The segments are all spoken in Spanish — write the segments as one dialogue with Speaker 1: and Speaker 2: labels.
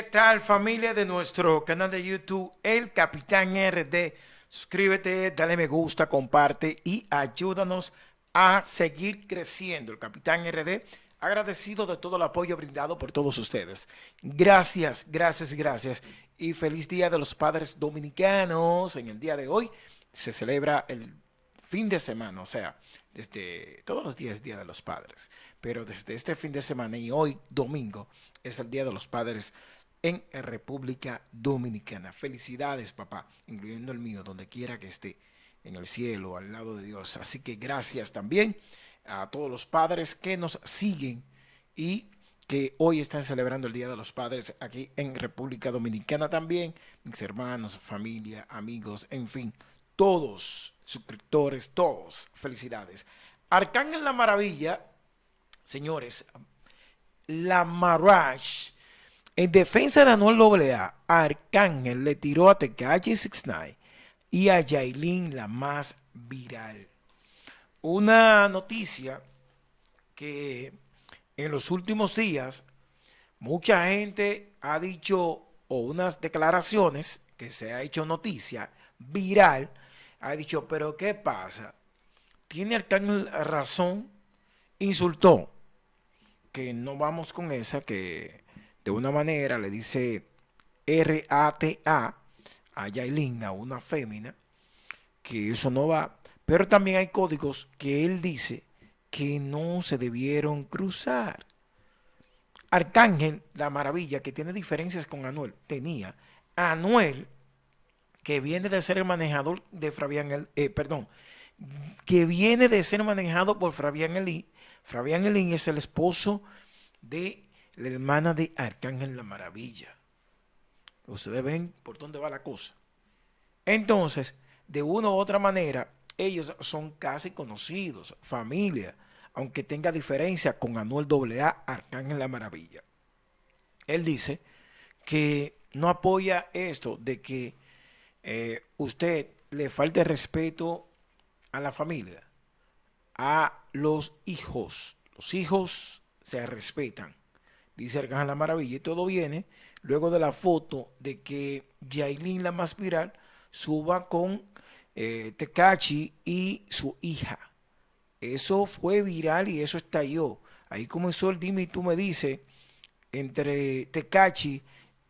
Speaker 1: ¿Qué tal familia de nuestro canal de YouTube El Capitán RD? Suscríbete, dale me gusta, comparte y ayúdanos a seguir creciendo. El Capitán RD, agradecido de todo el apoyo brindado por todos ustedes. Gracias, gracias, gracias. Y feliz Día de los Padres Dominicanos. En el día de hoy se celebra el fin de semana, o sea, desde todos los días Día de los Padres, pero desde este fin de semana y hoy domingo es el Día de los Padres en República Dominicana. Felicidades, papá, incluyendo el mío, donde quiera que esté, en el cielo, al lado de Dios. Así que gracias también a todos los padres que nos siguen y que hoy están celebrando el Día de los Padres aquí en República Dominicana también, mis hermanos, familia, amigos, en fin, todos, suscriptores, todos, felicidades. Arcángel la Maravilla, señores, la Marash en defensa de Anuel AA, Arcángel le tiró a tkh 69 y a Yailin la más viral. Una noticia que en los últimos días mucha gente ha dicho o unas declaraciones que se ha hecho noticia viral ha dicho, pero ¿qué pasa? ¿Tiene Arcángel razón? Insultó. Que no vamos con esa, que de una manera, le dice RATA a Yailin, una fémina, que eso no va. Pero también hay códigos que él dice que no se debieron cruzar. Arcángel, la maravilla, que tiene diferencias con Anuel, tenía Anuel, que viene de ser el manejador de Fabián, eh, perdón, que viene de ser manejado por Fabián eli Fabián Elín es el esposo de la hermana de Arcángel la Maravilla. Ustedes ven por dónde va la cosa. Entonces, de una u otra manera, ellos son casi conocidos, familia, aunque tenga diferencia con Anuel AA, Arcángel la Maravilla. Él dice que no apoya esto de que eh, usted le falte respeto a la familia, a los hijos. Los hijos se respetan dice Arcángel la Maravilla. Y todo viene luego de la foto de que Yailin, la más viral, suba con eh, Tecachi y su hija. Eso fue viral y eso estalló. Ahí comenzó el dime y tú me dices entre Tecachi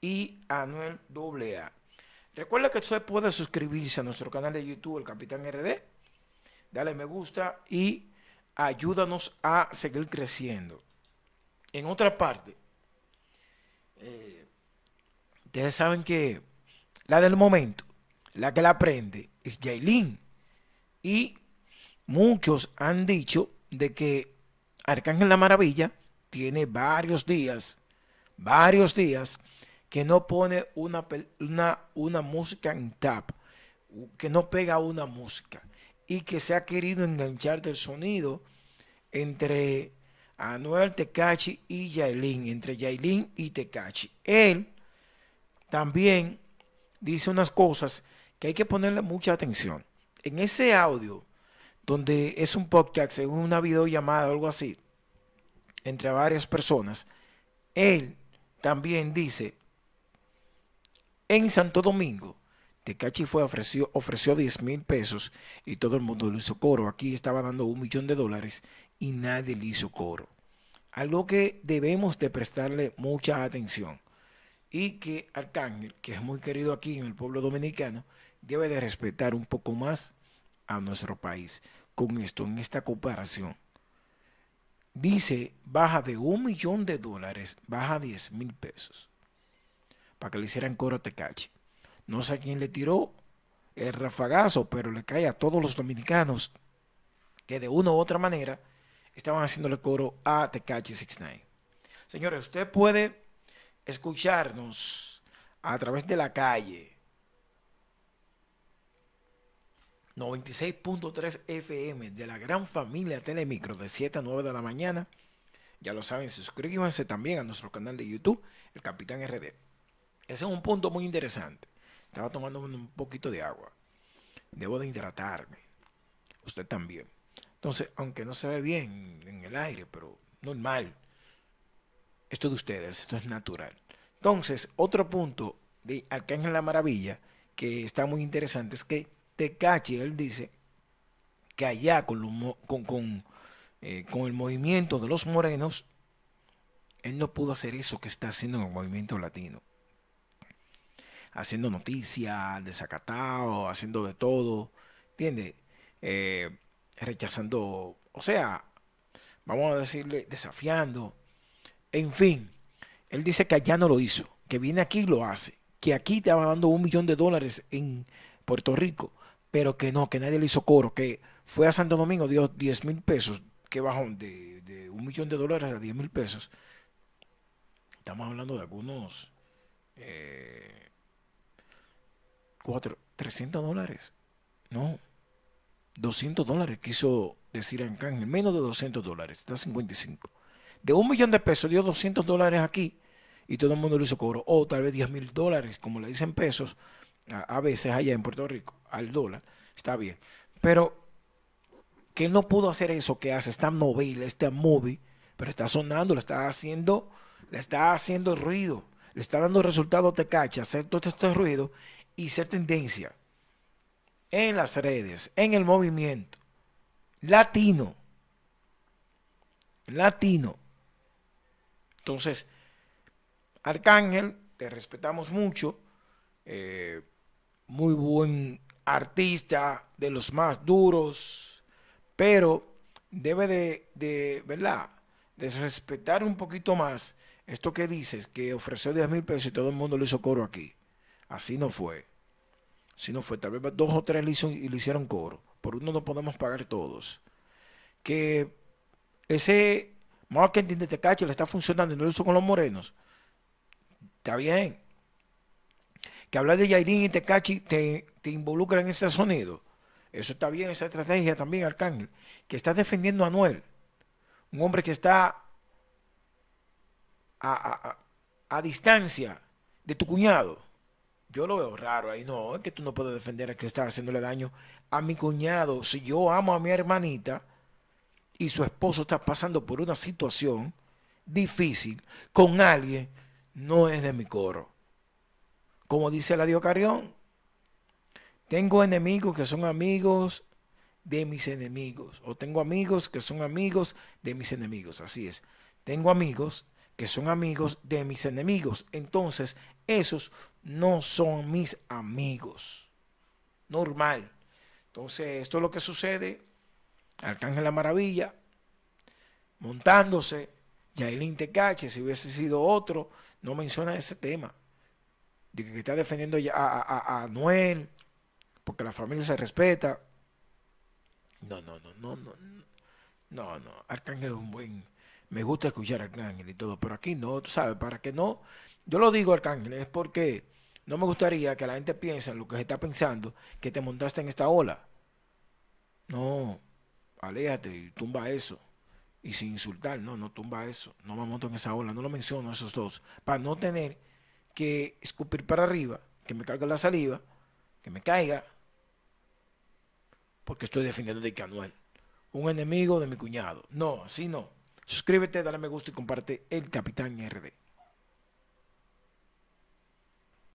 Speaker 1: y Anuel AA. Recuerda que usted puede suscribirse a nuestro canal de YouTube, el Capitán RD. Dale me gusta y ayúdanos a seguir creciendo en otra parte, eh, ustedes saben que la del momento, la que la aprende es Jailin. Y muchos han dicho de que Arcángel la Maravilla tiene varios días, varios días, que no pone una, una, una música en tap, que no pega una música y que se ha querido enganchar del sonido entre Anuel Tecachi y Yailin, entre Yailin y Tecachi. Él también dice unas cosas que hay que ponerle mucha atención. En ese audio, donde es un podcast, según una videollamada o algo así, entre varias personas, él también dice, en Santo Domingo, Tecachi fue ofreció, ofreció 10 mil pesos y todo el mundo lo hizo coro. Aquí estaba dando un millón de dólares y nadie le hizo coro. Algo que debemos de prestarle mucha atención y que Arcángel, que es muy querido aquí en el pueblo dominicano, debe de respetar un poco más a nuestro país con esto, en esta comparación. Dice, baja de un millón de dólares, baja diez 10 mil pesos. Para que le hicieran coro a cache. No sé a quién le tiró el rafagazo, pero le cae a todos los dominicanos que de una u otra manera estaban haciéndole coro a Tecachi 69. Señores, usted puede escucharnos a través de la calle 96.3 FM de la gran familia Telemicro de 7 a 9 de la mañana. Ya lo saben, suscríbanse también a nuestro canal de YouTube, el Capitán RD. Ese es un punto muy interesante. Estaba tomando un poquito de agua. Debo de hidratarme. Usted también. Entonces, aunque no se ve bien en el aire, pero normal. Esto de ustedes, esto es natural. Entonces, otro punto de Arcángel la Maravilla que está muy interesante es que Tecachi, él dice que allá con, eh, con, el movimiento de los morenos, él no pudo hacer eso que está haciendo en el movimiento latino. Haciendo noticias, desacatado, haciendo de todo. ¿Entiendes? Eh, rechazando, o sea, vamos a decirle, desafiando, en fin, él dice que allá no lo hizo, que viene aquí y lo hace, que aquí te va dando un millón de dólares en Puerto Rico, pero que no, que nadie le hizo coro, que fue a Santo Domingo, dio 10 mil pesos, que bajó de, un millón de dólares a 10 mil pesos. Estamos hablando de algunos eh, cuatro, 300 dólares, no, 200 dólares quiso decir Arcángel, menos de 200 dólares, está 55. De un millón de pesos dio 200 dólares aquí y todo el mundo le hizo cobro. O tal vez 10 mil dólares, como le dicen pesos, a, veces allá en Puerto Rico, al dólar, está bien. Pero que no pudo hacer eso que hace esta novela, este móvil, pero está sonando, lo está haciendo, le está haciendo ruido, le está dando resultados te cacha, hacer todo este ruido y ser tendencia en las redes, en el movimiento latino. Latino. Entonces, Arcángel, te respetamos mucho. Eh, muy buen artista, de los más duros, pero debe de, de ¿verdad? Desrespetar un poquito más esto que dices, que ofreció 10 mil pesos y todo el mundo le hizo coro aquí. Así no fue si no fue, tal vez dos o tres le, y le hicieron coro, por uno no podemos pagar todos. Que ese marketing de Tecachi le está funcionando y no lo hizo con los morenos. Está bien. Que hablar de Yairín y Tecachi te, involucra en ese sonido. Eso está bien, esa estrategia también, Arcángel. Que estás defendiendo a Noel, Un hombre que está a distancia de tu cuñado yo lo veo raro ahí. No, es que tú no puedes defender a que está haciéndole daño a mi cuñado. Si yo amo a mi hermanita y su esposo está pasando por una situación difícil con alguien, no es de mi coro. Como dice la Diocarión, tengo enemigos que son amigos de mis enemigos. O tengo amigos que son amigos de mis enemigos. Así es. Tengo amigos que son amigos de mis enemigos. Entonces, esos no son mis amigos. Normal. Entonces, esto es lo que sucede. Arcángel la Maravilla, montándose, el Tecache, si hubiese sido otro, no menciona ese tema. De que está defendiendo a, a, Noel, porque la familia se respeta. No, no, no, no, no. No, no. Arcángel es un buen me gusta escuchar Arcángel y todo, pero aquí no, tú sabes, para que no, yo lo digo Arcángel, es porque no me gustaría que la gente piense lo que se está pensando, que te montaste en esta ola. No, aléjate y tumba eso. Y sin insultar, no, no tumba eso, no me monto en esa ola, no lo menciono esos dos, para no tener que escupir para arriba, que me cargue la saliva, que me caiga, porque estoy defendiendo de Canuel, un enemigo de mi cuñado. No, así no. Suscríbete, dale me gusta y comparte el Capitán RD.